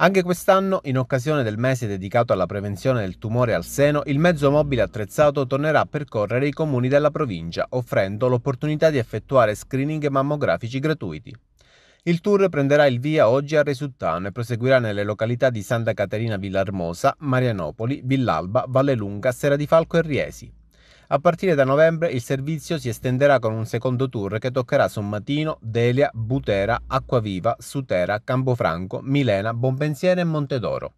Anche quest'anno, in occasione del mese dedicato alla prevenzione del tumore al seno, il mezzo mobile attrezzato tornerà a percorrere i comuni della provincia, offrendo l'opportunità di effettuare screening mammografici gratuiti. Il tour prenderà il via oggi a Resuttano e proseguirà nelle località di Santa Caterina Villarmosa, Marianopoli, Villalba, Vallelunga, Sera di Falco e Riesi. A partire da novembre il servizio si estenderà con un secondo tour che toccherà Sommatino, Delia, Butera, Acquaviva, Sutera, Campofranco, Milena, Bompensiere e Montedoro.